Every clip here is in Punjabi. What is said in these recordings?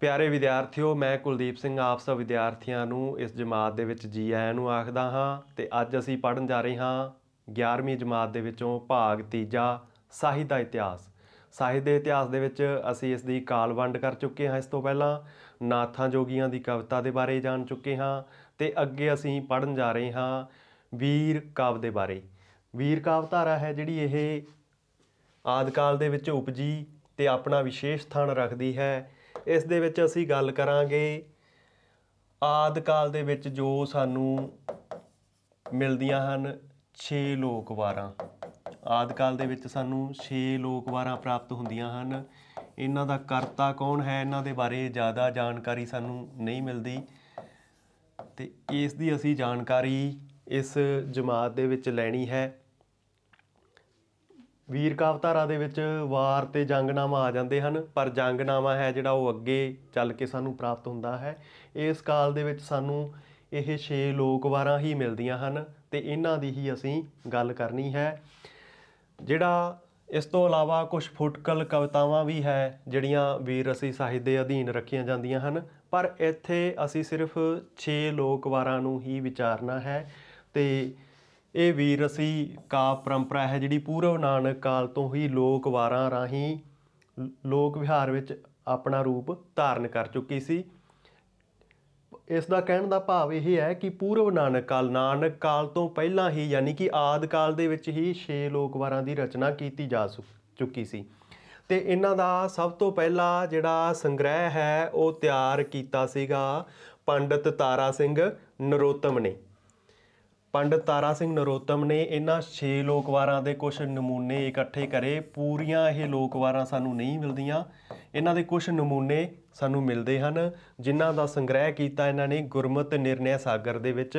ਪਿਆਰੇ ਵਿਦਿਆਰਥੀਓ ਮੈਂ ਕੁਲਦੀਪ ਸਿੰਘ ਆਪ ਸਭ ਵਿਦਿਆਰਥੀਆਂ ਨੂੰ ਇਸ ਜਮਾਤ ਦੇ ਵਿੱਚ ਜੀ ਆਇਆਂ ਨੂੰ ਆਖਦਾ ਹਾਂ ਤੇ ਅੱਜ ਅਸੀਂ ਪੜਨ ਜਾ ਰਹੇ ਹਾਂ 11ਵੀਂ ਜਮਾਤ ਦੇ ਵਿੱਚੋਂ ਭਾਗ 3 ਸਾਹਿਤ ਦਾ ਇਤਿਹਾਸ ਸਾਹਿਤ ਦੇ ਇਤਿਹਾਸ ਦੇ ਵਿੱਚ ਅਸੀਂ ਇਸ ਦੀ ਕਾਲ ਵੰਡ ਕਰ ਚੁੱਕੇ ਹਾਂ ਇਸ ਤੋਂ ਪਹਿਲਾਂ ਨਾਥਾਂ ਜੋਗੀਆਂ ਦੀ ਕਵਿਤਾ ਦੇ ਬਾਰੇ ਜਾਣ ਚੁੱਕੇ ਹਾਂ ਤੇ ਅੱਗੇ ਅਸੀਂ ਪੜਨ ਜਾ ਰਹੇ ਹਾਂ ਵੀਰ ਕਾਵ ਦੇ ਬਾਰੇ ਵੀਰ ਕਾਵ ਧਾਰਾ ਹੈ ਜਿਹੜੀ ਇਹ ਆਦਿ ਕਾਲ ਦੇ ਵਿੱਚ ਉਪਜੀ ਤੇ ਆਪਣਾ ਵਿਸ਼ੇਸ਼ ਥਾਨ ਰੱਖਦੀ ਹੈ ਇਸ ਦੇ ਵਿੱਚ ਅਸੀਂ ਗੱਲ ਕਰਾਂਗੇ ਆਦ ਕਾਲ ਦੇ ਵਿੱਚ ਜੋ ਸਾਨੂੰ ਮਿਲਦੀਆਂ ਹਨ 6 ਲੋਕ ਵਾਰਾਂ ਆਦ ਕਾਲ ਦੇ ਵਿੱਚ ਸਾਨੂੰ 6 ਲੋਕ ਵਾਰਾਂ ਪ੍ਰਾਪਤ ਹੁੰਦੀਆਂ ਹਨ ਇਹਨਾਂ ਦਾ ਕਰਤਾ ਕੌਣ ਹੈ ਇਹਨਾਂ ਦੇ ਬਾਰੇ ਜ਼ਿਆਦਾ ਜਾਣਕਾਰੀ ਸਾਨੂੰ ਨਹੀਂ ਮਿਲਦੀ ਤੇ ਇਸ ਦੀ ਅਸੀਂ ਜਾਣਕਾਰੀ ਇਸ ਜਮਾਤ ਦੇ ਵਿੱਚ ਲੈਣੀ ਹੈ ਵੀਰ ਕਾਵਤਾਰਾ ਦੇ ਵਿੱਚ ਵਾਰ ਤੇ ਜੰਗਨਾਮਾ ਆ ਜਾਂਦੇ ਹਨ ਪਰ ਜੰਗਨਾਮਾ ਹੈ ਜਿਹੜਾ ਉਹ ਅੱਗੇ ਚੱਲ ਕੇ ਸਾਨੂੰ ਪ੍ਰਾਪਤ ਹੁੰਦਾ ਹੈ ਇਸ ਕਾਲ ਦੇ ਵਿੱਚ ਸਾਨੂੰ ਇਹ 6 ਲੋਕ ਵਾਰਾਂ ਹੀ ਮਿਲਦੀਆਂ ਹਨ ਤੇ ਇਹਨਾਂ ਦੀ ਹੀ ਅਸੀਂ ਗੱਲ ਕਰਨੀ ਹੈ ਜਿਹੜਾ ਇਸ ਤੋਂ ਇਲਾਵਾ ਕੁਝ ਫੁਟਕਲ ਕਵਿਤਾਵਾਂ ਵੀ ਹੈ ਜਿਹੜੀਆਂ ਵੀਰ ਰਸੀ ਸਾਹਿਤ ਦੇ ਅਧੀਨ ਰੱਖੀਆਂ ਜਾਂਦੀਆਂ ਹਨ ਪਰ ਇੱਥੇ ਅਸੀਂ ਸਿਰਫ 6 ਲੋਕ ਵਾਰਾਂ ਨੂੰ ਹੀ ਵਿਚਾਰਨਾ ਹੈ ਤੇ ਇਹ ਵੀਰਸੀ ਕਾ ਪਰੰਪਰਾ ਹੈ ਜਿਹੜੀ ਪੂਰਵ ਨਾਨਕ ਕਾਲ ਤੋਂ ਹੀ ਲੋਕ ਵਾਰਾਂ ਰਾਹੀਂ ਲੋਕ ਵਿਹਾਰ ਵਿੱਚ ਆਪਣਾ ਰੂਪ ਧਾਰਨ ਕਰ ਚੁੱਕੀ ਸੀ ਇਸ ਦਾ ਕਹਿਣ ਦਾ ਭਾਵ ਇਹ ਹੈ ਕਿ ਪੂਰਵ ਨਾਨਕ ਕਾਲ ਨਾਨਕ ਕਾਲ ਤੋਂ ਪਹਿਲਾਂ ਹੀ ਯਾਨੀ ਕਿ ਆਦ ਕਾਲ ਦੇ ਵਿੱਚ ਹੀ 6 ਵਾਰਾਂ ਦੀ ਰਚਨਾ ਕੀਤੀ ਜਾ ਚੁੱਕੀ ਸੀ ਤੇ ਇਹਨਾਂ ਦਾ ਸਭ ਤੋਂ ਪਹਿਲਾ ਜਿਹੜਾ ਸੰਗ੍ਰਹਿ ਹੈ ਉਹ ਤਿਆਰ ਕੀਤਾ ਸੀਗਾ ਪੰਡਤ ਤਾਰਾ ਸਿੰਘ ਨਰੋਤਮ ਨੇ ਪੰਡਤ ਤਾਰਾ ਸਿੰਘ ਨਰੋਤਮ ਨੇ ਇਹਨਾਂ 6 ਲੋਕਵਾਰਾਂ ਦੇ ਕੁਝ ਨਮੂਨੇ ਇਕੱਠੇ ਕਰੇ ਪੂਰੀਆਂ ਇਹ ਲੋਕਵਾਰਾਂ ਸਾਨੂੰ ਨਹੀਂ ਮਿਲਦੀਆਂ ਇਹਨਾਂ ਦੇ ਕੁਝ ਨਮੂਨੇ ਸਾਨੂੰ ਮਿਲਦੇ ਹਨ ਜਿਨ੍ਹਾਂ ਦਾ ਸੰਗ੍ਰਹਿ ਕੀਤਾ ਇਹਨਾਂ ਨੇ ਗੁਰਮਤ ਨਿਰਣੈ ਸਾਗਰ ਦੇ ਵਿੱਚ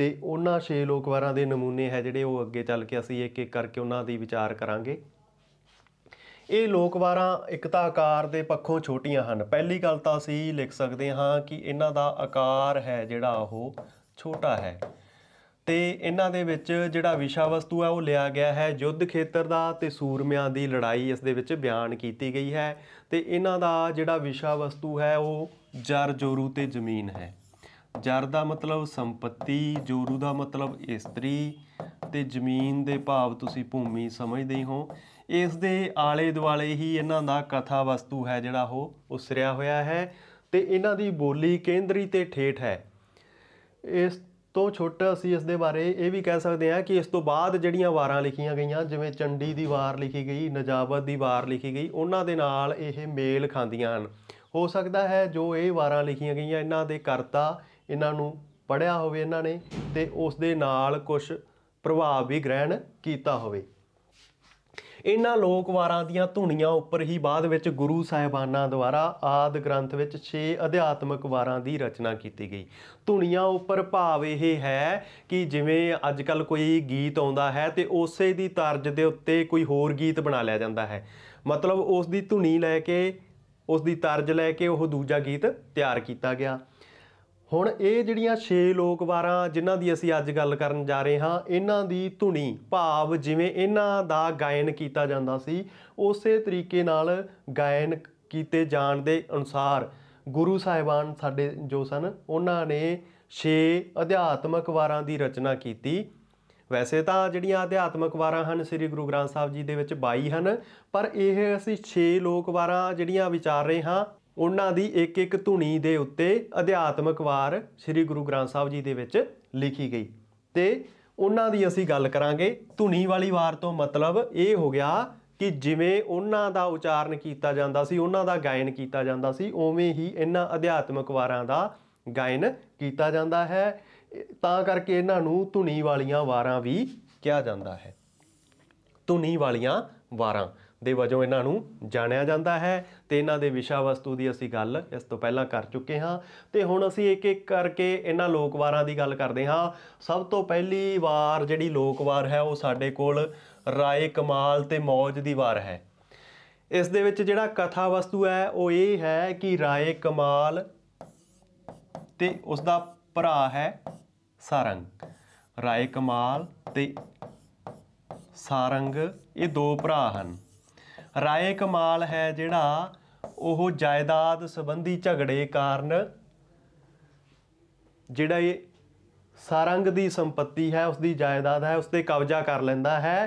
ਤੇ ਉਹਨਾਂ 6 ਲੋਕਵਾਰਾਂ ਦੇ ਨਮੂਨੇ ਹੈ ਜਿਹੜੇ ਉਹ ਅੱਗੇ ਚੱਲ ਕੇ ਅਸੀਂ ਇੱਕ ਇੱਕ ਕਰਕੇ ਉਹਨਾਂ ਦੀ ਵਿਚਾਰ ਕਰਾਂਗੇ ਇਹ ਲੋਕਵਾਰਾਂ ਇਕਤਾ ਆਕਾਰ ਦੇ ਪੱਖੋਂ ਛੋਟੀਆਂ ਹਨ ਪਹਿਲੀ ਗੱਲ ਤਾਂ ਅਸੀਂ ਲਿਖ ਸਕਦੇ ਹਾਂ ਕਿ ਇਹਨਾਂ ਦਾ ਆਕਾਰ ਹੈ ਜਿਹੜਾ ਉਹ ਛੋਟਾ ਹੈ ਤੇ ਇਹਨਾਂ ਦੇ ਵਿੱਚ ਜਿਹੜਾ ਵਿਸ਼ਾ ਵਸਤੂ ਹੈ ਉਹ ਲਿਆ ਗਿਆ ਹੈ ਯੁੱਧ ਖੇਤਰ ਦਾ ਤੇ ਸੂਰਮਿਆਂ ਦੀ ਲੜਾਈ ਇਸ ਦੇ ਵਿੱਚ ਬਿਆਨ ਕੀਤੀ ਗਈ ਹੈ ਤੇ ਇਹਨਾਂ ਦਾ ਜਿਹੜਾ ਵਿਸ਼ਾ ਵਸਤੂ ਹੈ ਉਹ ਜਰ ਜੋਰੂ ਤੇ ਜ਼ਮੀਨ ਹੈ ਜਰ ਦਾ ਮਤਲਬ ਸੰਪਤੀ ਜੋਰੂ ਦਾ ਮਤਲਬ ਇਸਤਰੀ ਤੇ ਜ਼ਮੀਨ ਦੇ ਭਾਵ ਤੁਸੀਂ ਭੂਮੀ ਸਮਝਦੇ ਹੋ ਇਸ ਦੇ ਆਲੇ ਦੁਆਲੇ ਹੀ ਇਹਨਾਂ ਦਾ ਕਥਾ ਵਸਤੂ ਹੈ ਜਿਹੜਾ ਉਹ ਉਸਰਿਆ ਹੋਇਆ ਹੈ ਤੇ ਇਹਨਾਂ ਦੀ ਬੋਲੀ ਕੇਂਦਰੀ ਤੇ ਠੇਠ ਹੈ ਇਸ ਤੋਂ ਛੋਟਾ ਅਸੀਂ ਇਸ ਦੇ ਬਾਰੇ ਇਹ ਵੀ ਕਹਿ ਸਕਦੇ ਹਾਂ ਕਿ ਇਸ ਤੋਂ ਬਾਅਦ ਜਿਹੜੀਆਂ ਵਾਰਾਂ ਲਿਖੀਆਂ ਗਈਆਂ ਜਿਵੇਂ ਚੰਡੀ ਦੀ ਵਾਰ ਲਿਖੀ ਗਈ ਨਜਾਬਤ ਦੀ ਵਾਰ ਲਿਖੀ ਗਈ ਉਹਨਾਂ ਦੇ ਨਾਲ ਇਹ ਮੇਲ ਖਾਂਦੀਆਂ ਹਨ ਹੋ ਸਕਦਾ ਹੈ ਜੋ ਇਹ ਵਾਰਾਂ ਲਿਖੀਆਂ ਗਈਆਂ ਇਹਨਾਂ ਦੇ ਕਰਤਾ ਇਹਨਾਂ ਨੂੰ ਪੜਿਆ ਹੋਵੇ ਇਹਨਾਂ ਨੇ ਤੇ ਉਸ ਦੇ ਨਾਲ ਕੁਝ ਪ੍ਰਭਾਵ ਵੀ ਗ੍ਰਹਿਣ ਕੀਤਾ ਹੋਵੇ ਇਹਨਾਂ ਲੋਕ ਵਾਰਾਂ ਦੀਆਂ ਧੁਨੀਆਂ ਉੱਪਰ ਹੀ ਬਾਅਦ ਵਿੱਚ ਗੁਰੂ ਸਾਹਿਬਾਨਾਂ ਦੁਆਰਾ ਆਦ ਗ੍ਰੰਥ ਵਿੱਚ 6 ਅਧਿਆਤਮਕ ਵਾਰਾਂ ਦੀ ਰਚਨਾ ਕੀਤੀ ਗਈ ਧੁਨੀਆਂ ਉੱਪਰ ਭਾਵ ਇਹ ਹੈ ਕਿ ਜਿਵੇਂ ਅੱਜ ਕੱਲ ਕੋਈ ਗੀਤ ਆਉਂਦਾ ਹੈ ਤੇ ਉਸੇ ਦੀ ਤਰਜ ਦੇ ਉੱਤੇ ਕੋਈ ਹੋਰ ਗੀਤ ਬਣਾ ਲਿਆ ਜਾਂਦਾ ਹੈ ਮਤਲਬ ਉਸ ਦੀ ਧੁਨੀ ਲੈ ਕੇ ਉਸ ਦੀ ਤਰਜ ਲੈ ਕੇ ਉਹ ਦੂਜਾ ਗੀਤ ਤਿਆਰ ਕੀਤਾ ਗਿਆ ਹੁਣ ਇਹ ਜਿਹੜੀਆਂ 6 ਲੋਕ ਵਾਰਾਂ ਜਿਨ੍ਹਾਂ ਦੀ ਅਸੀਂ ਅੱਜ ਗੱਲ ਕਰਨ ਜਾ ਰਹੇ ਹਾਂ ਇਹਨਾਂ ਦੀ ਧੁਨੀ ਭਾਵ ਜਿਵੇਂ ਇਹਨਾਂ ਦਾ ਗਾਇਨ ਕੀਤਾ ਜਾਂਦਾ ਸੀ ਉਸੇ ਤਰੀਕੇ ਨਾਲ ਗਾਇਨ ਕੀਤੇ ਜਾਣ ਦੇ ਅਨੁਸਾਰ ਗੁਰੂ ਸਾਹਿਬਾਨ ਸਾਡੇ ਜੋ ਸਨ ਉਹਨਾਂ ਨੇ 6 ਅਧਿਆਤਮਕ ਵਾਰਾਂ ਦੀ ਰਚਨਾ ਕੀਤੀ ਵੈਸੇ ਤਾਂ ਜਿਹੜੀਆਂ ਅਧਿਆਤਮਕ ਵਾਰਾਂ ਹਨ ਸ੍ਰੀ ਗੁਰੂ ਗ੍ਰੰਥ ਸਾਹਿਬ ਜੀ ਦੇ ਵਿੱਚ 22 ਹਨ ਪਰ ਇਹ ਅਸੀਂ 6 ਲੋਕ ਵਾਰਾਂ ਜਿਹੜੀਆਂ ਵਿਚਾਰ ਰਹੇ ਹਾਂ ਉਹਨਾਂ ਦੀ ਇੱਕ ਇੱਕ ਧੁਨੀ ਦੇ ਉੱਤੇ ਅਧਿਆਤਮਕ ਵਾਰ ਸ੍ਰੀ ਗੁਰੂ ਗ੍ਰੰਥ ਸਾਹਿਬ ਜੀ ਦੇ ਵਿੱਚ ਲਿਖੀ ਗਈ ਤੇ ਉਹਨਾਂ ਦੀ ਅਸੀਂ ਗੱਲ ਕਰਾਂਗੇ ਧੁਨੀ ਵਾਲੀ ਵਾਰ ਤੋਂ ਮਤਲਬ ਇਹ ਹੋ ਗਿਆ ਕਿ ਜਿਵੇਂ ਉਹਨਾਂ ਦਾ ਉਚਾਰਨ ਕੀਤਾ ਜਾਂਦਾ ਸੀ ਉਹਨਾਂ ਦਾ ਗਾਇਨ ਕੀਤਾ ਜਾਂਦਾ ਸੀ ਉਵੇਂ ਹੀ ਇਹਨਾਂ ਅਧਿਆਤਮਕ ਵਾਰਾਂ ਦਾ ਗਾਇਨ ਕੀਤਾ ਜਾਂਦਾ ਹੈ ਤਾਂ ਕਰਕੇ ਇਹਨਾਂ ਨੂੰ ਧੁਨੀ ਵਾਲੀਆਂ ਵਾਰਾਂ ਵੀ ਕਿਹਾ ਜਾਂਦਾ ਹੈ ਧੁਨੀ ਵਾਲੀਆਂ ਵਾਰਾਂ ਦੇ ਵਜੋਂ ਇਹਨਾਂ ਨੂੰ ਜਾਣਿਆ ਜਾਂਦਾ ਹੈ ਤੇ ਇਹਨਾਂ ਦੇ ਵਿਸ਼ਾ ਵਸਤੂ ਦੀ ਅਸੀਂ ਗੱਲ ਇਸ ਤੋਂ ਪਹਿਲਾਂ ਕਰ ਚੁੱਕੇ ਹਾਂ ਤੇ ਹੁਣ ਅਸੀਂ ਇੱਕ ਇੱਕ ਕਰਕੇ ਇਹਨਾਂ ਲੋਕਵਾਰਾਂ ਦੀ ਗੱਲ ਕਰਦੇ ਹਾਂ ਸਭ ਤੋਂ ਪਹਿਲੀ ਵਾਰ ਜਿਹੜੀ ਲੋਕਵਾਰ ਹੈ ਉਹ ਸਾਡੇ ਕੋਲ ਰਾਏ ਕਮਾਲ ਤੇ ਮੌਜ ਦੀ ਵਾਰ ਹੈ ਇਸ ਦੇ ਵਿੱਚ ਜਿਹੜਾ ਕਥਾ ਵਸਤੂ ਹੈ ਉਹ ਇਹ ਹੈ ਕਿ ਰਾਏ ਕਮਾਲ ਤੇ ਉਸ ਦਾ ਭਰਾ ਹੈ ਸਾਰੰਗ ਰਾਏ ਕਮਾਲ ਤੇ ਸਾਰੰਗ ਇਹ ਦੋ ਭਰਾ ਹਨ ਰਾਏ ਕਮਾਲ ਹੈ ਜਿਹੜਾ ਉਹ ਜਾਇਦਾਦ ਸੰਬੰਧੀ ਝਗੜੇ ਕਾਰਨ ਜਿਹੜਾ ਇਹ ਸਾਰੰਗ ਦੀ ਸੰਪਤੀ ਹੈ ਉਸ ਦੀ ਜਾਇਦਾਦ ਹੈ ਉਸ ਤੇ ਕਬਜ਼ਾ ਕਰ ਲੈਂਦਾ ਹੈ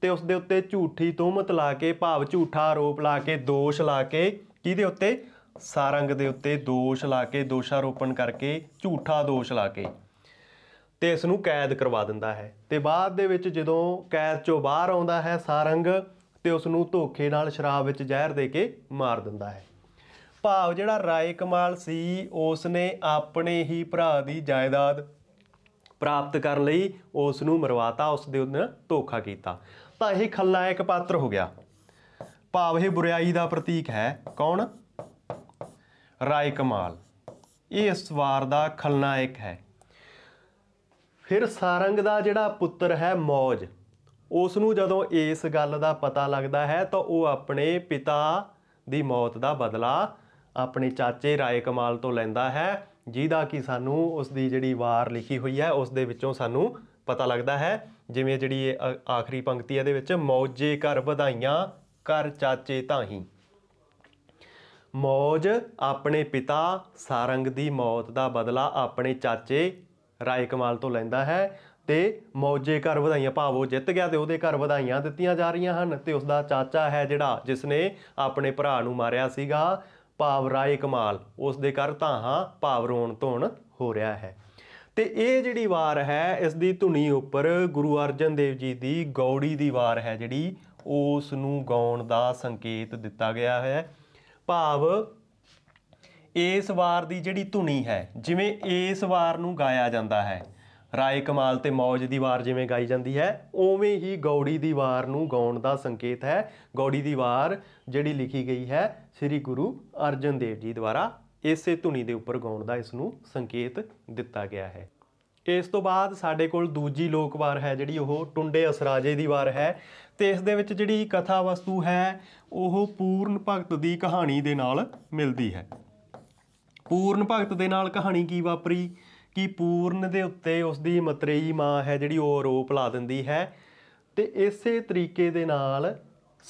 ਤੇ ਉਸ ਦੇ ਉੱਤੇ ਝੂਠੀ ਤੋਹਮਤ ਲਾ ਕੇ ਭਾਵ ਝੂਠਾ ਆਰੋਪ ਲਾ ਕੇ ਦੋਸ਼ ਲਾ ਕੇ ਕਿਹਦੇ ਉੱਤੇ ਸਾਰੰਗ ਦੇ ਉੱਤੇ ਦੋਸ਼ ਲਾ ਕੇ ਦੋਸ਼ਾਰੋਪਣ ਕਰਕੇ ਝੂਠਾ ਦੋਸ਼ ਲਾ ਕੇ ਤੇ ਇਸ ਨੂੰ ਕੈਦ ਕਰਵਾ ਦਿੰਦਾ ਹੈ ਤੇ ਬਾਅਦ ਦੇ ਵਿੱਚ ਜਦੋਂ ਕੈਦ ਚੋਂ ਬਾਹਰ ਆਉਂਦਾ ਹੈ ਸਾਰੰਗ ਤੇ ਉਸ ਨੂੰ ਧੋਖੇ ਨਾਲ ਸ਼ਰਾਬ ਵਿੱਚ ਜ਼ਹਿਰ ਦੇ ਕੇ ਮਾਰ ਦਿੰਦਾ ਹੈ ਭਾਵ ਜਿਹੜਾ ਰਾਏ ਕਮਾਲ ਸੀ ਉਸ ਨੇ ਆਪਣੇ ਹੀ ਭਰਾ ਦੀ ਜਾਇਦਾਦ ਪ੍ਰਾਪਤ ਕਰਨ ਲਈ ਉਸ ਨੂੰ ਮਰਵਾਤਾ ਉਸ ਦੇ ਉਹਨਾਂ ਧੋਖਾ ਕੀਤਾ ਤਾਂ ਇਹ ਖਲਨਾਇਕ ਪਾਤਰ ਹੋ ਗਿਆ ਭਾਵ ਇਹ ਬੁਰਾਈ ਦਾ ਪ੍ਰਤੀਕ ਹੈ ਕੌਣ ਰਾਏ ਕਮਾਲ ਇਹ ਇਸ ਵਾਰ ਦਾ ਖਲਨਾਇਕ ਹੈ ਫਿਰ ਸਾਰੰਗ ਦਾ ਜਿਹੜਾ ਪੁੱਤਰ ਹੈ ਮੌਜ ਉਸ ਨੂੰ ਜਦੋਂ ਇਸ ਗੱਲ ਦਾ ਪਤਾ ਲੱਗਦਾ ਹੈ ਤਾਂ ਉਹ ਆਪਣੇ ਪਿਤਾ ਦੀ ਮੌਤ ਦਾ ਬਦਲਾ ਆਪਣੇ ਚਾਚੇ ਰਾਏ ਕਮਾਲ ਤੋਂ ਲੈਂਦਾ ਹੈ ਜਿਹਦਾ ਕਿ ਸਾਨੂੰ ਉਸ ਦੀ ਜਿਹੜੀ ਵਾਰ ਲਿਖੀ ਹੋਈ ਹੈ ਉਸ ਦੇ ਵਿੱਚੋਂ ਸਾਨੂੰ ਪਤਾ ਲੱਗਦਾ ਹੈ ਜਿਵੇਂ ਜਿਹੜੀ ਇਹ ਆਖਰੀ ਪੰਕਤੀ ਇਹਦੇ ਵਿੱਚ ਮੌਜੇ ਘਰ ਵਧਾਈਆਂ ਕਰ ਚਾਚੇ ਹੀ ਮੌਜ ਆਪਣੇ ਪਿਤਾ ਸਾਰੰਗ ਦੀ ਮੌਤ ਦਾ ਬਦਲਾ ਆਪਣੇ ਚਾਚੇ ਰਾਏ ਕਮਾਲ ਤੋਂ ਲੈਂਦਾ ਹੈ ਤੇ ਮੌਜੇ ਘਰ ਵਧਾਈਆਂ ਭਾਵੋ ਜਿੱਤ ਗਿਆ ਤੇ ਉਹਦੇ ਘਰ ਵਧਾਈਆਂ ਦਿੱਤੀਆਂ ਜਾ ਰਹੀਆਂ ਹਨ ਤੇ ਉਸ ਦਾ ਚਾਚਾ ਹੈ ਜਿਹੜਾ ਜਿਸ ਨੇ ਆਪਣੇ ਭਰਾ ਨੂੰ ਮਾਰਿਆ ਸੀਗਾ ਭਾਵ ਰਾਏ ਕਮਾਲ ਉਸ ਦੇ ਘਰ ਹਾਂ ਭਾਵ ਰੋਣ ਧੋਣ ਹੋ ਰਿਹਾ ਹੈ ਤੇ ਇਹ ਜਿਹੜੀ ਵਾਰ ਹੈ ਇਸ ਦੀ ਧੁਨੀ ਉੱਪਰ ਗੁਰੂ ਅਰਜਨ ਦੇਵ ਜੀ ਦੀ ਗੌੜੀ ਦੀ ਵਾਰ ਹੈ ਜਿਹੜੀ ਉਸ ਨੂੰ ਗਾਉਣ ਦਾ ਸੰਕੇਤ ਦਿੱਤਾ ਗਿਆ ਹੈ ਭਾਵ ਇਸ ਵਾਰ ਦੀ ਜਿਹੜੀ ਧੁਨੀ ਹੈ ਜਿਵੇਂ ਇਸ ਵਾਰ ਨੂੰ ਗਾਇਆ ਜਾਂਦਾ ਹੈ ਰਾਏ ਕਮਾਲ ਤੇ ਮੌਜ ਦੀ ਵਾਰ ਜਿਵੇਂ ਗਾਈ ਜਾਂਦੀ ਹੈ ਓਵੇਂ ਹੀ ਗੌੜੀ ਦੀ ਵਾਰ ਨੂੰ ਗਾਉਣ ਦਾ ਸੰਕੇਤ ਹੈ ਗੌੜੀ ਦੀ ਵਾਰ ਜਿਹੜੀ ਲਿਖੀ ਗਈ ਹੈ ਸ੍ਰੀ ਗੁਰੂ ਅਰਜਨ ਦੇਵ ਜੀ ਦੁਆਰਾ ਇਸੇ ਧੁਨੀ ਦੇ ਉੱਪਰ ਗਾਉਣ ਦਾ ਇਸ ਨੂੰ ਸੰਕੇਤ ਦਿੱਤਾ ਗਿਆ ਹੈ ਇਸ ਤੋਂ ਬਾਅਦ ਸਾਡੇ ਕੋਲ ਦੂਜੀ ਲੋਕ ਵਾਰ ਹੈ ਜਿਹੜੀ ਉਹ ਟੁੰਡੇ ਅਸਰਾਜੇ ਦੀ ਵਾਰ ਹੈ ਤੇ ਇਸ ਦੇ ਵਿੱਚ ਜਿਹੜੀ ਕਥਾ ਵਸਤੂ ਹੈ ਉਹ ਪੂਰਨ ਭਗਤ ਦੀ ਕਹਾਣੀ ਦੇ ਨਾਲ ਮਿਲਦੀ ਹੈ ਪੂਰਨ ਭਗਤ ਦੇ ਨਾਲ ਕਹਾਣੀ ਕੀ ਵਾਪਰੀ ਕਿ ਪੂਰਨ ਦੇ ਉੱਤੇ ਉਸ ਦੀ ਮਤਰੇਈ ਮਾਂ ਹੈ ਜਿਹੜੀ ਉਹ ਆਰੋਪ ਲਾ ਦਿੰਦੀ ਹੈ ਤੇ ਇਸੇ ਤਰੀਕੇ ਦੇ ਨਾਲ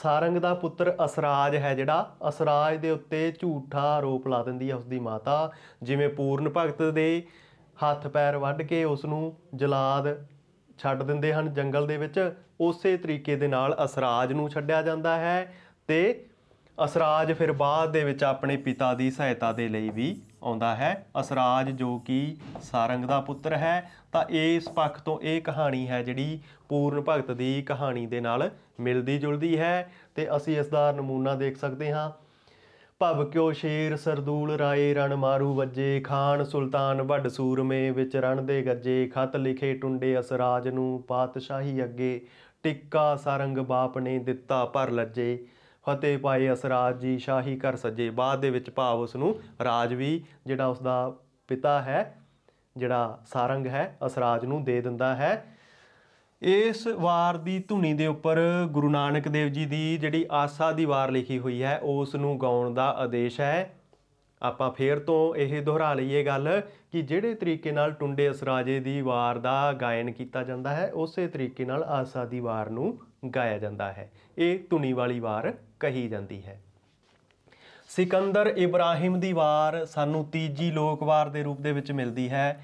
ਸਾਰੰਗ ਦਾ ਪੁੱਤਰ ਅਸਰਾਜ ਹੈ ਜਿਹੜਾ ਅਸਰਾਜ ਦੇ ਉੱਤੇ ਝੂਠਾ ਆਰੋਪ ਲਾ ਦਿੰਦੀ ਹੈ ਉਸ ਦੀ ਮਾਤਾ ਜਿਵੇਂ ਪੂਰਨ ਭਗਤ ਦੇ ਹੱਥ ਪੈਰ ਵੱਢ ਕੇ ਉਸ ਨੂੰ ਜਲਾਦ ਛੱਡ ਦਿੰਦੇ ਹਨ ਜੰਗਲ ਦੇ ਵਿੱਚ ਉਸੇ ਤਰੀਕੇ ਦੇ ਨਾਲ ਅਸਰਾਜ ਨੂੰ ਛੱਡਿਆ ਜਾਂਦਾ ਹੈ ਤੇ ਅਸਰਾਜ ਫਿਰ ਬਾਅਦ ਦੇ ਵਿੱਚ ਆਪਣੇ ਪਿਤਾ ਦੀ ਸਹਾਇਤਾ ਦੇ ਲਈ ਵੀ ਆਉਂਦਾ ਹੈ ਅਸਰਾਜ ਜੋ ਕਿ ਸਾਰੰਗ ਦਾ ਪੁੱਤਰ ਹੈ ਤਾਂ ਇਸ ਪੱਖ ਤੋਂ ਇਹ ਕਹਾਣੀ ਹੈ ਜਿਹੜੀ ਪੂਰਨ ਭਗਤ ਦੀ ਕਹਾਣੀ ਦੇ ਨਾਲ ਮਿਲਦੀ ਜੁਲਦੀ ਹੈ ਤੇ ਅਸੀਂ ਇਸ ਦਾ ਨਮੂਨਾ ਦੇਖ ਸਕਦੇ ਹਾਂ ਭਵ ਕਿਉ ਸ਼ੇਰ ਸਰਦੂਲ ਰਾਏ ਰਣ ਮਾਰੂ ਵੱਜੇ ਖਾਨ ਸੁਲਤਾਨ ਵੱਡ ਸੂਰਮੇ ਵਿੱਚ ਰਣ ਦੇ ਗੱਜੇ ਖਤ ਲਿਖੇ ਟੁੰਡੇ ਅਸਰਾਜ ਨੂੰ ਪਾਤਸ਼ਾਹੀ ਅੱਗੇ ਟਿੱਕਾ ਸਰੰਗ ਬਾਪ ਨੇ ਦਿੱਤਾ ਪਰ ਲੱਜੇ ਫਤਿਹ ਪਾਏ ਅਸਰਾਜ ਜੀ ਸ਼ਾਹੀ ਕਰ ਸੱਜੇ ਬਾਅਦ ਦੇ ਵਿੱਚ ਭਾਵ ਉਸ ਨੂੰ ਰਾਜ ਵੀ ਜਿਹੜਾ ਉਸ ਦਾ ਪਿਤਾ ਹੈ ਜਿਹੜਾ ਸਾਰੰਗ ਹੈ ਅਸਰਾਜ ਨੂੰ ਦੇ ਦਿੰਦਾ ਹੈ ਇਸ ਵਾਰ ਦੀ ਧੁਨੀ ਦੇ ਉੱਪਰ ਗੁਰੂ ਨਾਨਕ ਦੇਵ ਜੀ ਦੀ ਜਿਹੜੀ ਆਸਾ ਦੀ ਵਾਰ ਲਿਖੀ ਹੋਈ ਹੈ ਉਸ ਨੂੰ ਗਾਉਣ ਦਾ ਆਦੇਸ਼ ਹੈ ਆਪਾਂ ਫੇਰ ਤੋਂ ਇਹ ਦੁਹਰਾ ਲਈਏ ਗੱਲ ਕਿ ਜਿਹੜੇ ਤਰੀਕੇ ਨਾਲ ਟੁੰਡੇ ਅਸਰਾਜੇ ਦੀ ਵਾਰ ਦਾ ਗਾਇਨ ਕੀਤਾ ਜਾਂਦਾ ਹੈ ਉਸੇ ਤਰੀਕੇ ਨਾਲ ਆਸਾ ਦੀ ਵਾਰ ਨੂੰ ਗਾਇਆ ਜਾਂਦਾ ਹੈ ਇਹ ਧੁਨੀ ਵਾਲੀ ਵਾਰ ਕਹੀ ਜਾਂਦੀ ਹੈ ਸਿਕੰਦਰ ਇਬਰਾਹਿਮ ਦੀ ਵਾਰ ਸਾਨੂੰ ਤੀਜੀ ਲੋਕ ਵਾਰ ਦੇ ਰੂਪ ਦੇ ਵਿੱਚ ਮਿਲਦੀ ਹੈ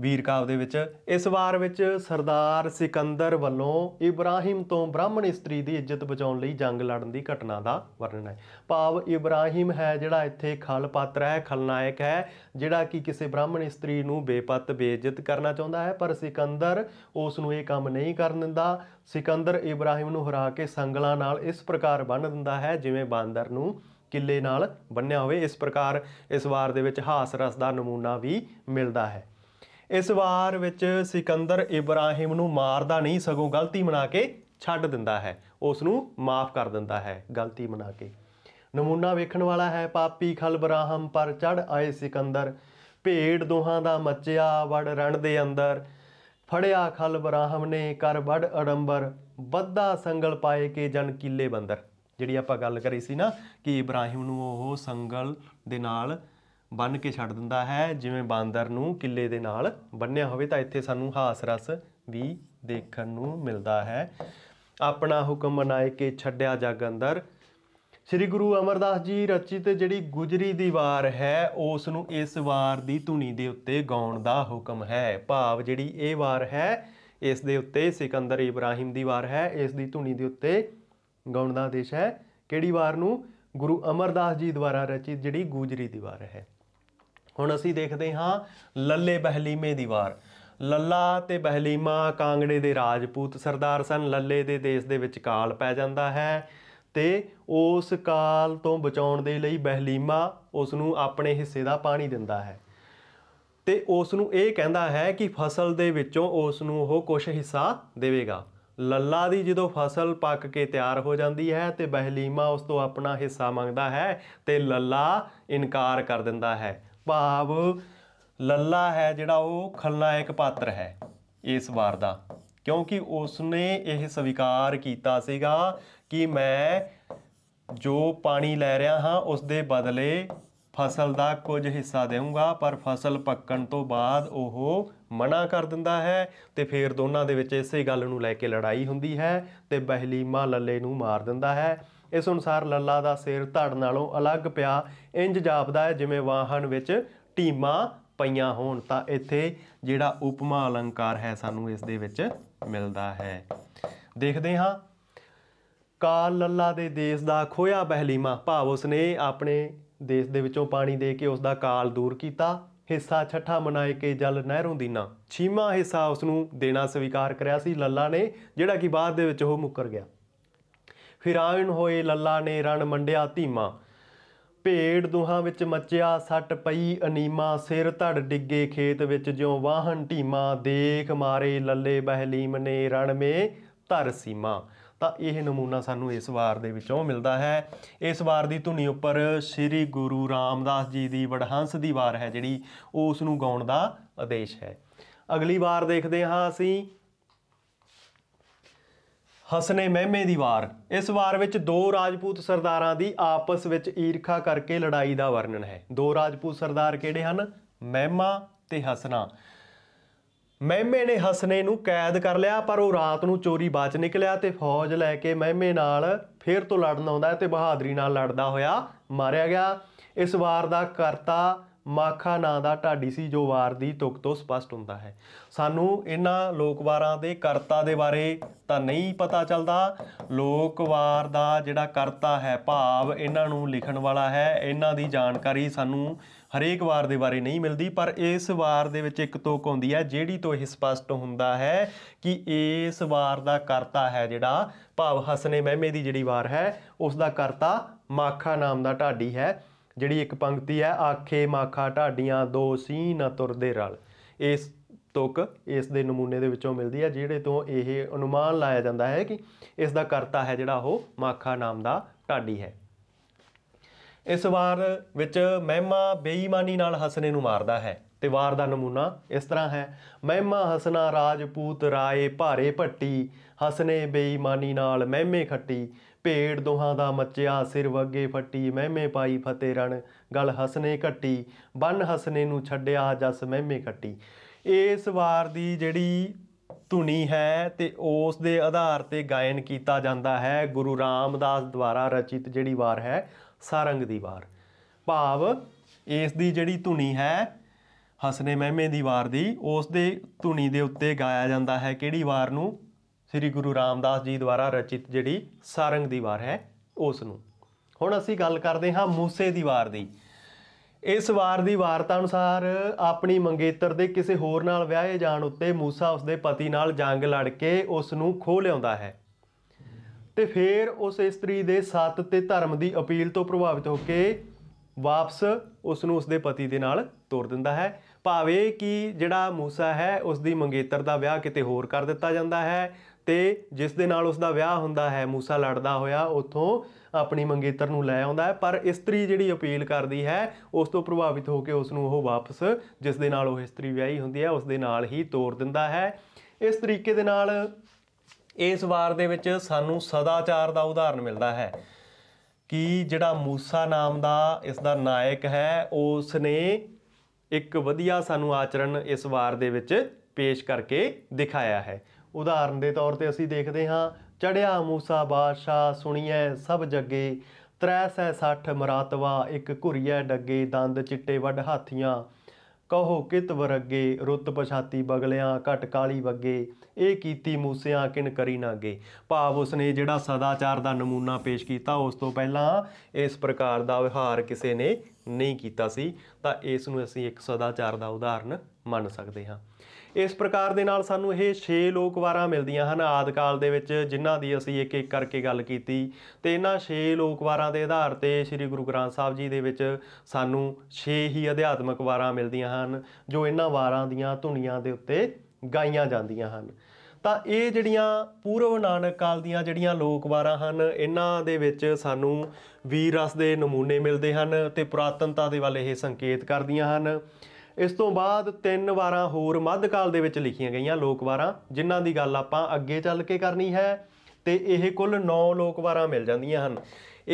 ਵੀਰ ਕਾਵ ਦੇ ਵਿੱਚ ਇਸ ਵਾਰ ਵਿੱਚ ਸਰਦਾਰ ਸਿਕੰਦਰ ਵੱਲੋਂ ਇਬਰਾਹਿਮ ਤੋਂ ਬ੍ਰਾਹਮਣ ਇਸਤਰੀ ਦੀ ਇੱਜ਼ਤ ਬਚਾਉਣ ਲਈ ਜੰਗ ਲੜਨ ਦੀ ਘਟਨਾ ਦਾ ਵਰਣਨ ਹੈ ਭਾਵ ਇਬਰਾਹਿਮ ਹੈ ਜਿਹੜਾ ਇੱਥੇ ਖਲ ਪਾਤਰ ਹੈ ਖਲਨਾਇਕ ਹੈ ਜਿਹੜਾ ਕਿ ਕਿਸੇ ਬ੍ਰਾਹਮਣ ਇਸਤਰੀ ਨੂੰ ਬੇਪਤ ਬੇਇੱਜ਼ਤ ਕਰਨਾ ਚਾਹੁੰਦਾ ਹੈ ਪਰ ਸਿਕੰਦਰ ਉਸ ਨੂੰ ਇਹ ਕੰਮ ਨਹੀਂ ਕਰਨ ਦਿੰਦਾ ਸਿਕੰਦਰ ਇਬਰਾਹਿਮ ਨੂੰ ਹਰਾ ਕੇ ਸੰਗਲਾਂ ਨਾਲ ਇਸ ਪ੍ਰਕਾਰ ਬੰਨ ਦਿੰਦਾ ਹੈ ਜਿਵੇਂ ਬਾਂਦਰ ਨੂੰ ਕਿੱਲੇ ਨਾਲ ਬੰਨਿਆ ਹੋਵੇ ਇਸ ਪ੍ਰਕਾਰ ਇਸ ਵਾਰ ਦੇ ਵਿੱਚ ਹਾਸ ਰਸ ਦਾ ਨਮੂਨਾ ਵੀ ਮਿਲਦਾ ਹੈ ਇਸ ਵਾਰ ਵਿੱਚ ਸਿਕੰਦਰ ਇਬਰਾਹਿਮ ਨੂੰ ਮਾਰਦਾ ਨਹੀਂ ਸਗੋਂ ਗਲਤੀ ਮਨਾ ਕੇ ਛੱਡ ਦਿੰਦਾ ਹੈ ਉਸ ਨੂੰ ਮਾਫ ਕਰ ਦਿੰਦਾ ਹੈ ਗਲਤੀ ਮਨਾ ਕੇ ਨਮੂਨਾ ਵੇਖਣ ਵਾਲਾ ਹੈ ਪਾਪੀ ਖਲ ਬਰਾਹਮ ਪਰ ਚੜ ਆਏ ਸਿਕੰਦਰ ਭੇਡ ਦੋਹਾਂ ਦਾ ਮੱਚਿਆ ਵੜ ਰਣ ਦੇ ਅੰਦਰ ਫੜਿਆ ਖਲ ਬਰਾਹਮ ਨੇ ਕਰ ਵੜ ਅਡੰਬਰ ਵੱਦਾ ਸੰਗਲ ਪਾਏ ਕੇ ਜਨ ਕੀਲੇ ਬੰਦਰ ਜਿਹੜੀ ਆਪਾਂ ਗੱਲ ਕਰੀ ਸੀ ਨਾ ਕਿ ਇਬਰਾਹਿਮ ਨੂੰ ਉਹ ਸੰਗਲ ਦੇ ਨਾਲ ਬੰਨ ਕੇ ਛੱਡ ਦਿੰਦਾ ਹੈ ਜਿਵੇਂ ਬਾਂਦਰ ਨੂੰ ਕਿੱਲੇ ਦੇ ਨਾਲ ਬੰਨਿਆ ਹੋਵੇ ਤਾਂ ਇੱਥੇ ਸਾਨੂੰ ਹਾਸ ਰਸ ਵੀ ਦੇਖਣ ਨੂੰ ਮਿਲਦਾ ਹੈ ਆਪਣਾ ਹੁਕਮ ਮਨਾਏ ਕੇ ਛੱਡਿਆ ਜਗ ਅੰਦਰ ਸ੍ਰੀ ਗੁਰੂ ਅਮਰਦਾਸ ਜੀ ਰਚਿਤ ਜਿਹੜੀ ਗੁਜਰੀ ਦੀ ਵਾਰ ਹੈ ਉਸ ਨੂੰ ਇਸ ਵਾਰ ਦੀ ਧੁਨੀ ਦੇ ਉੱਤੇ ਗਾਉਣ ਦਾ ਹੁਕਮ ਹੈ ਭਾਵ ਜਿਹੜੀ ਇਹ ਵਾਰ ਹੈ ਇਸ ਦੇ ਉੱਤੇ ਸਿਕੰਦਰ ਇਬਰਾਹਿਮ ਦੀ ਵਾਰ ਹੈ ਇਸ ਦੀ ਧੁਨੀ ਦੇ ਉੱਤੇ ਗਾਉਣ ਦਾ ਆਦੇਸ਼ ਹੈ ਕਿਹੜੀ ਵਾਰ ਨੂੰ ਗੁਰੂ ਅਮਰਦਾਸ ਜੀ ਦੁਆਰਾ ਰਚਿਤ ਜਿਹੜੀ ਗੁਜਰੀ ਦੀ ਵਾਰ ਹੈ ਹੁਣ ਅਸੀਂ ਦੇਖਦੇ ਹਾਂ ਲੱਲੇ ਬਹਿਲੀਮੇ ਦੀ ਵਾਰ ਲੱਲਾ ਤੇ ਬਹਿਲੀਮਾ ਕਾਂਗੜੇ ਦੇ ਰਾਜਪੂਤ ਸਰਦਾਰ ਸਨ ਲੱਲੇ ਦੇ ਦੇਸ਼ ਦੇ ਵਿੱਚ ਕਾਲ ਪੈ ਜਾਂਦਾ ਹੈ ਤੇ ਉਸ ਕਾਲ ਤੋਂ ਬਚਾਉਣ ਦੇ ਲਈ ਬਹਿਲੀਮਾ ਉਸ ਨੂੰ ਆਪਣੇ ਹਿੱਸੇ ਦਾ ਪਾਣੀ ਦਿੰਦਾ ਹੈ ਤੇ ਉਸ ਨੂੰ ਇਹ ਕਹਿੰਦਾ ਹੈ ਕਿ ਫਸਲ ਦੇ ਵਿੱਚੋਂ ਉਸ ਨੂੰ ਉਹ ਕੁਝ ਹਿੱਸਾ ਦੇਵੇਗਾ ਲੱਲਾ ਦੀ ਜਦੋਂ ਫਸਲ ਪੱਕ ਕੇ ਤਿਆਰ ਹੋ ਜਾਂਦੀ ਹੈ ਤੇ ਬਹਿਲੀਮਾ ਉਸ ਤੋਂ ਆਪਣਾ ਹਿੱਸਾ ਮੰਗਦਾ ਹੈ ਤੇ ਲੱਲਾ ਇਨਕਾਰ ਕਰ ਦਿੰਦਾ ਹੈ ਭਾਵ ਲੱਲਾ ਹੈ ਜਿਹੜਾ ਉਹ ਖਲਨਾਇਕ ਪਾਤਰ ਹੈ ਇਸ ਵਾਰ ਦਾ ਕਿਉਂਕਿ ਉਸਨੇ ਇਹ ਸਵੀਕਾਰ ਕੀਤਾ ਸੀਗਾ ਕਿ ਮੈਂ ਜੋ ਪਾਣੀ ਲੈ ਰਿਹਾ ਹਾਂ ਉਸ ਦੇ ਬਦਲੇ ਫਸਲ ਦਾ ਕੁਝ ਹਿੱਸਾ ਦੇਵਾਂਗਾ ਪਰ ਫਸਲ ਪੱਕਣ ਤੋਂ ਬਾਅਦ ਉਹ ਮਨਾ ਕਰ ਦਿੰਦਾ ਹੈ ਤੇ ਫਿਰ ਦੋਨਾਂ ਦੇ ਵਿੱਚ ਇਸੇ ਗੱਲ ਨੂੰ ਲੈ ਕੇ ਲੜਾਈ ਹੁੰਦੀ ਹੈ ਤੇ ਬਹਿਲੀਮਾ ਲੱਲੇ ਨੂੰ ਮਾਰ ਦਿੰਦਾ ਹੈ ਇਸ ਅਨੁਸਾਰ ਲੱਲਾ ਦਾ ਸਿਰ ਧੜ ਨਾਲੋਂ ਅਲੱਗ ਪਿਆ ਇੰਜ ਜਾਪਦਾ ਹੈ ਜਿਵੇਂ ਵਾਹਨ ਵਿੱਚ ਟੀਮਾਂ ਪਈਆਂ ਹੋਣ ਤਾਂ ਇੱਥੇ ਜਿਹੜਾ ਉਪਮਾ ਅਲੰਕਾਰ ਹੈ ਸਾਨੂੰ ਇਸ ਦੇ ਵਿੱਚ ਮਿਲਦਾ ਹੈ ਦੇਖਦੇ ਹਾਂ ਕਾਲ ਲੱਲਾ ਦੇ ਦੇਸ਼ ਦਾ ਖੋਇਆ ਬਹਿਲੀਮਾ ਭਾਵ ਉਸਨੇ ਆਪਣੇ ਦੇਸ਼ ਦੇ ਵਿੱਚੋਂ ਪਾਣੀ ਦੇ ਕੇ ਉਸ ਦਾ ਕਾਲ ਦੂਰ ਕੀਤਾ ਹਿੱਸਾ ਛੱਠਾ ਮਨਾਏ ਕੇ ਜਲ ਨਹਿਰੋਂ ਦੀਨਾ ਛੀਮਾ ਹਿੱਸਾ ਉਸ ਨੂੰ ਦੇਣਾ ਸਵੀਕਾਰ ਕਰਿਆ ਸੀ ਲੱਲਾ ਨੇ ਜਿਹੜਾ ਕਿ ਬਾਅਦ ਦੇ ਵਿੱਚ ਉਹ ਮੁੱਕਰ ਗਿਆ ਫਿਰਾਇਣ ਹੋਏ ਲੱਲਾ ਨੇ ਰਣ ਮੰਡਿਆ ਧੀਮਾ ਭੇਡ ਦੋਹਾਂ ਵਿੱਚ ਮੱਚਿਆ ਸੱਟ ਪਈ ਅਨੀਮਾ ਸਿਰ ਧੜ ਡਿੱਗੇ ਖੇਤ ਵਿੱਚ ਜਿਉ ਵਾਹਨ ਢੀਮਾ ਦੇਖ ਮਾਰੇ ਲੱਲੇ ਬਹਿਲੀਮ ਨੇ ਰਣ ਮੇ ਧਰ ਸੀਮਾ ਤਾਂ ਇਹ ਨਮੂਨਾ ਸਾਨੂੰ ਇਸ ਵਾਰ ਦੇ ਵਿੱਚੋਂ ਮਿਲਦਾ ਹੈ ਇਸ ਵਾਰ ਦੀ ਧੁਨੀ ਉੱਪਰ ਸ੍ਰੀ ਗੁਰੂ ਰਾਮਦਾਸ ਜੀ ਦੀ ਵਡਹੰਸ ਦੀ ਵਾਰ ਹੈ ਜਿਹੜੀ ਉਸ ਨੂੰ ਗਾਉਣ ਦਾ ਆਦੇਸ਼ ਹੈ ਅਗਲੀ ਵਾਰ ਦੇਖਦੇ ਹਾਂ ਅਸੀਂ ਹਸਨੇ ਮਹਿਮੇ ਦੀ ਵਾਰ ਇਸ ਵਾਰ ਵਿੱਚ ਦੋ ਰਾਜਪੂਤ ਸਰਦਾਰਾਂ ਦੀ ਆਪਸ ਵਿੱਚ ਈਰਖਾ ਕਰਕੇ ਲੜਾਈ ਦਾ ਵਰਣਨ ਹੈ ਦੋ ਰਾਜਪੂਤ ਸਰਦਾਰ ਕਿਹੜੇ ਹਨ ਮਹਿਮਾ ਤੇ ਹਸਨਾ ਮਹਿਮੇ ਨੇ ਹਸਨੇ ਨੂੰ ਕੈਦ ਕਰ ਲਿਆ ਪਰ ਉਹ ਰਾਤ ਨੂੰ ਚੋਰੀ ਬਾਚ ਨਿਕਲਿਆ ਤੇ ਫੌਜ ਲੈ ਕੇ ਮਹਿਮੇ ਨਾਲ ਫੇਰ ਤੋਂ ਲੜਨ ਆਉਂਦਾ ਤੇ ਬਹਾਦਰੀ ਨਾਲ ਲੜਦਾ ਹੋਇਆ ਮਾਰਿਆ ਗਿਆ ਇਸ ਵਾਰ ਦਾ ਕਰਤਾ ਮਾਖਾ ਨਾਂ ਦਾ ਢਾਡੀ ਸੀ ਜੋ ਵਾਰ ਦੀ ਤੁਕ ਤੋਂ ਸਪਸ਼ਟ ਹੁੰਦਾ ਹੈ ਸਾਨੂੰ ਇਹਨਾਂ ਲੋਕਵਾਰਾਂ ਦੇ ਕਰਤਾ ਦੇ ਬਾਰੇ ਤਾਂ ਨਹੀਂ ਪਤਾ ਚੱਲਦਾ ਲੋਕਵਾਰ ਦਾ ਜਿਹੜਾ ਕਰਤਾ ਹੈ ਭਾਵ ਇਹਨਾਂ ਨੂੰ ਲਿਖਣ ਵਾਲਾ ਹੈ ਇਹਨਾਂ ਦੀ ਜਾਣਕਾਰੀ ਸਾਨੂੰ ਹਰੇਕ ਵਾਰ ਦੇ ਬਾਰੇ ਨਹੀਂ ਮਿਲਦੀ ਪਰ ਇਸ ਵਾਰ ਦੇ ਵਿੱਚ ਇੱਕ ਤੋਕ ਹੁੰਦੀ ਹੈ ਜਿਹੜੀ ਤੋਂ ਇਹ ਸਪਸ਼ਟ ਹੁੰਦਾ ਹੈ ਕਿ ਇਸ ਵਾਰ ਦਾ ਕਰਤਾ ਹੈ ਜਿਹੜਾ ਭਾਵ ਹਸਨੇ ਮਹਿਮੇ ਦੀ ਜਿਹੜੀ ਵਾਰ ਹੈ ਉਸ ਦਾ ਕਰਤਾ ਮਾਖਾ ਨਾਮ ਦਾ ਢਾਡੀ ਹੈ ਜਿਹੜੀ ਇੱਕ ਪੰਕਤੀ ਹੈ ਆਖੇ ਮਾਖਾ ਢਾਡੀਆਂ ਦੋ ਸੀ ਨਾ ਤੁਰਦੇ ਰਲ ਇਸ ਤੁਕ ਇਸ ਦੇ ਨਮੂਨੇ ਦੇ ਵਿੱਚੋਂ ਮਿਲਦੀ ਹੈ ਜਿਹੜੇ ਤੋਂ ਇਹ ਅਨੁਮਾਨ ਲਾਇਆ ਜਾਂਦਾ ਹੈ ਕਿ ਇਸ ਦਾ ਕਰਤਾ ਹੈ ਜਿਹੜਾ ਉਹ ਮਾਖਾ ਨਾਮ ਦਾ ਢਾਡੀ ਹੈ ਇਸ ਵਾਰ ਵਿੱਚ ਮਹਿਮਾ ਬੇਈਮਾਨੀ ਨਾਲ ਹਸਨੇ ਨੂੰ ਮਾਰਦਾ ਹੈ ਤੇ ਵਾਰ ਦਾ ਨਮੂਨਾ ਇਸ ਤਰ੍ਹਾਂ ਹੈ ਮਹਿਮਾ ਹਸਨਾ ਰਾਜਪੂਤ ਰਾਏ ਭਾਰੇ ਭੱਟੀ ਹਸਨੇ ਬੇਈਮਾਨੀ ਨਾਲ ਮਹਿਮੇ ਖੱਟੀ ਭੇੜ ਦੋਹਾਂ ਦਾ ਮੱਚਿਆ ਸਿਰ ਵੱਗੇ ਫੱਟੀ ਮਹਿਮੇ ਪਾਈ ਫਤੇ ਰਣ ਗਲ ਹਸਨੇ ਘੱਟੀ ਬੰਨ ਹਸਨੇ ਨੂੰ ਛੱਡਿਆ ਜਸ ਮਹਿਮੇ ਖੱਟੀ ਇਸ ਵਾਰ ਦੀ ਜਿਹੜੀ ਧੁਨੀ ਹੈ ਤੇ ਉਸ ਦੇ ਆਧਾਰ ਤੇ ਗਾਇਨ ਕੀਤਾ ਜਾਂਦਾ ਹੈ ਗੁਰੂ ਰਾਮਦਾਸ ਦੁਆਰਾ ਰਚਿਤ ਜਿਹੜੀ ਵਾਰ ਹੈ ਸਾਰੰਗ ਦੀ ਵਾਰ ਭਾਵ ਇਸ ਦੀ ਜਿਹੜੀ ਧੁਨੀ ਹੈ ਹਸਨੇ ਮਹਿਮੇ ਦੀ ਵਾਰ ਦੀ ਉਸ ਦੇ ਧੁਨੀ ਦੇ ਉੱਤੇ ਗਾਇਆ ਜਾਂਦਾ ਹੈ ਕਿਹੜੀ ਵਾਰ ਨੂੰ ਸ੍ਰੀ ਗੁਰੂ ਰਾਮਦਾਸ ਜੀ ਦੁਆਰਾ ਰਚਿਤ ਜਿਹੜੀ ਸਾਰੰਗ ਦੀ ਵਾਰ ਹੈ ਉਸ ਨੂੰ ਹੁਣ ਅਸੀਂ ਗੱਲ ਕਰਦੇ ਹਾਂ ਮੂਸੇ ਦੀ ਵਾਰ ਦੀ ਇਸ ਵਾਰ ਦੀ ਵਾਰਤਾ ਅਨੁਸਾਰ ਆਪਣੀ ਮੰਗੇਤਰ ਦੇ ਕਿਸੇ ਹੋਰ ਨਾਲ ਵਿਆਹੇ ਜਾਣ ਉੱਤੇ ਮੂਸਾ ਉਸਦੇ ਪਤੀ ਨਾਲ ਜੰਗ ਲੜ ਕੇ ਉਸ ਨੂੰ ਖੋਹ ਲਿਆਉਂਦਾ ਹੈ ਤੇ ਫਿਰ ਉਸ ਇਸਤਰੀ ਦੇ ਸੱਤ ਤੇ ਧਰਮ ਦੀ ਅਪੀਲ ਤੋਂ ਪ੍ਰਭਾਵਿਤ ਹੋ ਕੇ ਵਾਪਸ ਉਸ ਨੂੰ ਉਸਦੇ ਪਤੀ ਦੇ ਨਾਲ ਤੋਰ ਦਿੰਦਾ ਹੈ ਭਾਵੇਂ ਕਿ ਜਿਹੜਾ ਮੂਸਾ ਹੈ ਉਸ ਦੀ ਮੰਗੇਤਰ ਦਾ ਵਿਆਹ ਕਿਤੇ ਹੋਰ ਕਰ ਦਿੱਤਾ ਜਾਂਦਾ ਹੈ ਤੇ ਜਿਸ ਦੇ ਨਾਲ ਉਸ ਦਾ ਵਿਆਹ ਹੁੰਦਾ ਹੈ موسی ਲੜਦਾ ਹੋਇਆ ਉਥੋਂ ਆਪਣੀ ਮੰਗੇਤਰ ਨੂੰ ਲੈ ਆਉਂਦਾ ਹੈ ਪਰ ਇਸਤਰੀ ਜਿਹੜੀ ਅਪੀਲ ਕਰਦੀ ਹੈ ਉਸ ਤੋਂ ਪ੍ਰਭਾਵਿਤ ਹੋ ਕੇ ਉਸ ਨੂੰ ਉਹ ਵਾਪਸ ਜਿਸ ਦੇ ਨਾਲ ਉਹ ਇਸਤਰੀ ਵਿਆਹੀ ਹੁੰਦੀ ਹੈ ਉਸ ਦੇ ਨਾਲ ਹੀ ਤੋਰ ਦਿੰਦਾ ਹੈ ਇਸ ਤਰੀਕੇ ਦੇ ਨਾਲ ਇਸ ਵਾਰ ਦੇ ਵਿੱਚ ਸਾਨੂੰ ਸਦਾਚਾਰ ਦਾ ਉਦਾਹਰਣ ਮਿਲਦਾ ਹੈ ਕਿ ਜਿਹੜਾ موسی ਨਾਮ ਦਾ ਇਸ ਦਾ ਨਾਇਕ ਹੈ ਉਸ ਨੇ ਇੱਕ ਵਧੀਆ ਸਾਨੂੰ ਆਚਰਣ ਇਸ ਵਾਰ ਦੇ ਵਿੱਚ ਪੇਸ਼ ਕਰਕੇ ਦਿਖਾਇਆ ਹੈ ਉਦਾਹਰਨ ਦੇ ਤੌਰ ਤੇ ਅਸੀਂ ਦੇਖਦੇ ਹਾਂ ਚੜਿਆ موسی ਬਾਦਸ਼ਾਹ ਸੁਣੀਐ ਸਭ ਜੱਗੇ 360 ਮਰਾਤਵਾ ਇੱਕ ਘੁਰੀਐ ਡੱਗੇ ਦੰਦ ਚਿੱਟੇ ਵੱਡ ਹਾਥੀਆਂ ਕਹੋ ਕਿਤ ਵਰਗੇ ਰੁੱਤ ਪਛਾਤੀ ਬਗਲਿਆਂ ਘਟ ਕਾਲੀ ਬੱਗੇ ਇਹ ਕੀਤੀ ਮੂਸਿਆਂ ਕਿਨ ਕਰੀ ਨਾਗੇ ਭਾਵ ਉਸਨੇ ਜਿਹੜਾ ਸਦਾਚਾਰ ਦਾ ਨਮੂਨਾ ਪੇਸ਼ ਕੀਤਾ ਉਸ ਤੋਂ ਪਹਿਲਾਂ ਇਸ ਪ੍ਰਕਾਰ ਦਾ ਵਿਹਾਰ ਕਿਸੇ ਨੇ ਨਹੀਂ ਕੀਤਾ ਸੀ ਤਾਂ ਇਸ ਨੂੰ ਅਸੀਂ ਇੱਕ ਸਦਾਚਾਰ ਦਾ ਉਦਾਹਰਨ ਮੰਨ ਸਕਦੇ ਹਾਂ ਇਸ ਪ੍ਰਕਾਰ ਦੇ ਨਾਲ ਸਾਨੂੰ ਇਹ 6 ਲੋਕ ਵਾਰਾਂ ਮਿਲਦੀਆਂ ਹਨ ਆਦਿਕਾਲ ਦੇ ਵਿੱਚ ਜਿਨ੍ਹਾਂ ਦੀ ਅਸੀਂ ਇੱਕ ਇੱਕ ਕਰਕੇ ਗੱਲ ਕੀਤੀ ਤੇ ਇਹਨਾਂ 6 ਲੋਕ ਵਾਰਾਂ ਦੇ ਆਧਾਰ ਤੇ ਸ੍ਰੀ ਗੁਰੂ ਗ੍ਰੰਥ ਸਾਹਿਬ ਜੀ ਦੇ ਵਿੱਚ ਸਾਨੂੰ 6 ਹੀ ਅਧਿਆਤਮਕ ਵਾਰਾਂ ਮਿਲਦੀਆਂ ਹਨ ਜੋ ਇਹਨਾਂ ਵਾਰਾਂ ਦੀਆਂ ਧੁਨੀਆਂ ਦੇ ਉੱਤੇ ਗਾਈਆਂ ਜਾਂਦੀਆਂ ਹਨ ਤਾਂ ਇਹ ਜਿਹੜੀਆਂ ਪੂਰਵ ਨਾਨਕ ਕਾਲ ਦੀਆਂ ਜਿਹੜੀਆਂ ਲੋਕ ਵਾਰਾਂ ਹਨ ਇਹਨਾਂ ਦੇ ਵਿੱਚ ਸਾਨੂੰ ਵੀਰ ਰਸ ਦੇ ਨਮੂਨੇ ਮਿਲਦੇ ਹਨ ਤੇ ਪ੍ਰਾਤਨਤਾ ਦੇ ਵੱਲ ਇਹ ਸੰਕੇਤ ਕਰਦੀਆਂ ਹਨ ਇਸ ਤੋਂ ਬਾਅਦ ਤਿੰਨ ਵਾਰਾਂ ਹੋਰ ਮੱਧਕਾਲ ਦੇ ਵਿੱਚ ਲਿਖੀਆਂ ਗਈਆਂ ਲੋਕ ਵਾਰਾਂ ਜਿਨ੍ਹਾਂ ਦੀ ਗੱਲ ਆਪਾਂ ਅੱਗੇ ਚੱਲ ਕੇ ਕਰਨੀ ਹੈ ਤੇ ਇਹ ਕੁੱਲ 9 ਲੋਕ ਵਾਰਾਂ ਮਿਲ ਜਾਂਦੀਆਂ ਹਨ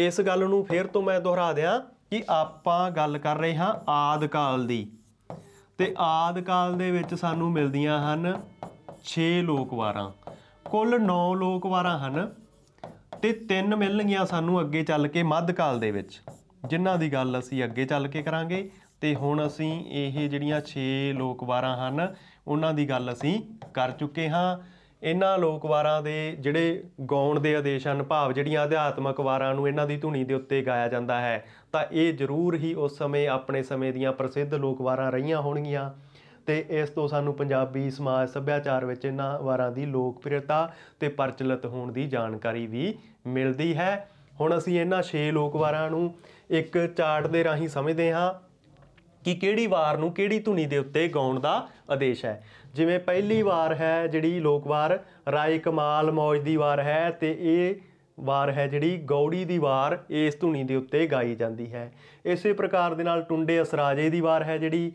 ਇਸ ਗੱਲ ਨੂੰ ਫੇਰ ਤੋਂ ਮੈਂ ਦੁਹਰਾ ਦਿਆਂ ਕਿ ਆਪਾਂ ਗੱਲ ਕਰ ਰਹੇ ਹਾਂ ਆਦ ਕਾਲ ਦੀ ਤੇ ਆਦ ਕਾਲ ਦੇ ਵਿੱਚ ਸਾਨੂੰ ਮਿਲਦੀਆਂ ਹਨ 6 ਲੋਕ ਵਾਰਾਂ ਕੁੱਲ 9 ਲੋਕ ਵਾਰਾਂ ਹਨ ਤੇ ਤਿੰਨ ਮਿਲਣਗੀਆਂ ਸਾਨੂੰ ਅੱਗੇ ਚੱਲ ਕੇ ਮੱਧਕਾਲ ਦੇ ਵਿੱਚ ਜਿਨ੍ਹਾਂ ਦੀ ਗੱਲ ਅਸੀਂ ਅੱਗੇ ਚੱਲ ਕੇ ਕਰਾਂਗੇ ਤੇ ਹੁਣ ਅਸੀਂ ਇਹ ਜਿਹੜੀਆਂ 6 ਲੋਕਵਾਰਾਂ ਹਨ ਉਹਨਾਂ ਦੀ ਗੱਲ ਅਸੀਂ ਕਰ ਚੁੱਕੇ ਹਾਂ ਇਹਨਾਂ ਲੋਕਵਾਰਾਂ ਦੇ ਜਿਹੜੇ ਗਾਉਣ ਦੇ ਆਦੇਸ਼ ਹਨ ਭਾਵ ਜਿਹੜੀਆਂ ਅਧਿਆਤਮਕ ਵਾਰਾਂ ਨੂੰ ਇਹਨਾਂ ਦੀ ਧੁਨੀ ਦੇ ਉੱਤੇ ਗਾਇਆ ਜਾਂਦਾ ਹੈ ਤਾਂ ਇਹ ਜ਼ਰੂਰ ਹੀ ਉਸ ਸਮੇਂ ਆਪਣੇ ਸਮੇਂ ਦੀਆਂ ਪ੍ਰਸਿੱਧ ਲੋਕਵਾਰਾਂ ਰਹੀਆਂ ਹੋਣਗੀਆਂ ਤੇ ਇਸ ਤੋਂ ਸਾਨੂੰ ਪੰਜਾਬੀ ਸਮਾਜ ਸੱਭਿਆਚਾਰ ਵਿੱਚ ਇਹਨਾਂ ਵਾਰਾਂ ਦੀ ਲੋਕਪ੍ਰਿਅਤਾ ਤੇ ਪ੍ਰਚਲਿਤ ਹੋਣ ਦੀ ਜਾਣਕਾਰੀ ਵੀ ਮਿਲਦੀ ਹੈ ਹੁਣ ਅਸੀਂ ਇਹਨਾਂ 6 ਲੋਕਵਾਰਾਂ ਨੂੰ ਇੱਕ ਚਾਰਟ ਦੇ ਰਾਹੀਂ ਸਮਝਦੇ ਹਾਂ ਕਿ ਕਿਹੜੀ ਵਾਰ ਨੂੰ ਕਿਹੜੀ ਧੁਨੀ ਦੇ ਉੱਤੇ ਗਾਉਣ ਦਾ ਆਦੇਸ਼ ਹੈ ਜਿਵੇਂ ਪਹਿਲੀ ਵਾਰ ਹੈ ਜਿਹੜੀ ਲੋਕ ਵਾਰ ਰਾਏ ਕਮਾਲ ਮੌਜ ਦੀ ਵਾਰ ਹੈ ਤੇ ਇਹ ਵਾਰ ਹੈ ਜਿਹੜੀ ਗੌੜੀ ਦੀ ਵਾਰ ਇਸ ਧੁਨੀ ਦੇ ਉੱਤੇ ਗਾਈ ਜਾਂਦੀ ਹੈ ਇਸੇ ਪ੍ਰਕਾਰ ਦੇ ਨਾਲ ਟੁੰਡੇ ਅਸਰਾਜੇ ਦੀ ਵਾਰ ਹੈ ਜਿਹੜੀ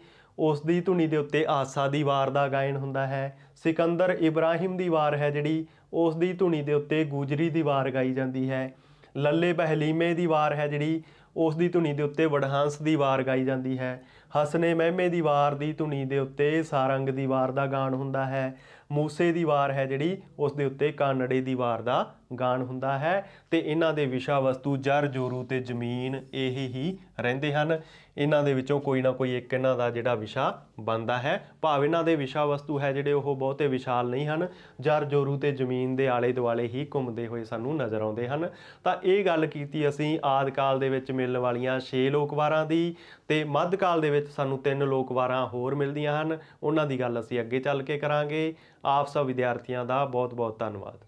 ਉਸ ਦੀ ਧੁਨੀ ਦੇ ਉੱਤੇ ਆਸਾ ਦੀ ਵਾਰ ਦਾ ਗਾਇਨ ਹੁੰਦਾ ਹੈ ਸਿਕੰਦਰ ਇਬਰਾਹਿਮ ਦੀ ਵਾਰ ਹੈ ਜਿਹੜੀ ਉਸ ਦੀ ਧੁਨੀ ਦੇ ਉੱਤੇ ਗੂਜਰੀ ਦੀ ਵਾਰ ਗਾਈ ਜਾਂਦੀ ਹੈ ਲੱਲੇ ਬਹਿਲੀਮੇ ਦੀ ਵਾਰ ਹੈ ਜਿਹੜੀ ਉਸ ਦੀ ਧੁਨੀ ਦੇ ਉੱਤੇ ਵਡਹਾਂਸ ਦੀ ਵਾਰ ਗਾਈ ਜਾਂਦੀ ਹੈ ਹਸਨੇ ਮਹਿਮੇ ਦੀ ਵਾਰ ਦੀ ਧੁਨੀ ਦੇ ਉੱਤੇ ਸਾਰੰਗ ਦੀ ਵਾਰ ਦਾ ਗਾਣ ਹੁੰਦਾ ਹੈ ਮੂਸੇ ਦੀ ਵਾਰ ਹੈ ਜਿਹੜੀ ਉਸ ਦੇ ਉੱਤੇ ਕਾਨੜੇ ਦੀ ਵਾਰ ਦਾ ਗਾਣ ਹੁੰਦਾ ਹੈ ਤੇ ਇਹਨਾਂ ਦੇ ਵਿਸ਼ਾ ਵਸਤੂ ਜਰ ਜੋਰੂ ਤੇ ਜ਼ਮੀਨ ਇਹ ਹੀ ਰਹਿੰਦੇ ਹਨ ਇਹਨਾਂ ਦੇ ਵਿੱਚੋਂ ਕੋਈ ਨਾ ਕੋਈ ਇੱਕ ਇਹਨਾਂ ਦਾ ਜਿਹੜਾ ਵਿਸ਼ਾ ਬਣਦਾ ਹੈ ਭਾਵ ਇਹਨਾਂ ਦੇ ਵਿਸ਼ਾ ਵਸਤੂ ਹੈ ਜਿਹੜੇ ਉਹ ਬਹੁਤੇ ਵਿਸ਼ਾਲ ਨਹੀਂ ਹਨ ਜਰ ਜੋਰੂ ਤੇ ਜ਼ਮੀਨ ਦੇ ਆਲੇ ਦੁਆਲੇ ਹੀ ਘੁੰਮਦੇ ਹੋਏ ਸਾਨੂੰ ਨਜ਼ਰ ਆਉਂਦੇ ਹਨ ਤਾਂ ਇਹ ਗੱਲ ਕੀਤੀ ਅਸੀਂ ਆਦਕਾਲ ਦੇ ਵਿੱਚ ਮਿਲਣ ਵਾਲੀਆਂ 6 ਲੋਕਵਾਰਾਂ ਦੀ ਤੇ ਮੱਧਕਾਲ ਦੇ ਵਿੱਚ ਸਾਨੂੰ 3 ਲੋਕਵਾਰਾਂ ਹੋਰ ਮਿਲਦੀਆਂ ਹਨ ਉਹਨਾਂ ਦੀ ਗੱਲ ਅਸੀਂ ਅੱਗੇ ਚੱਲ ਕੇ ਕਰਾਂਗੇ ਆਪ ਸਭ ਵਿਦਿਆਰਥੀਆਂ ਦਾ ਬਹੁਤ ਬਹੁਤ ਧੰਨਵਾਦ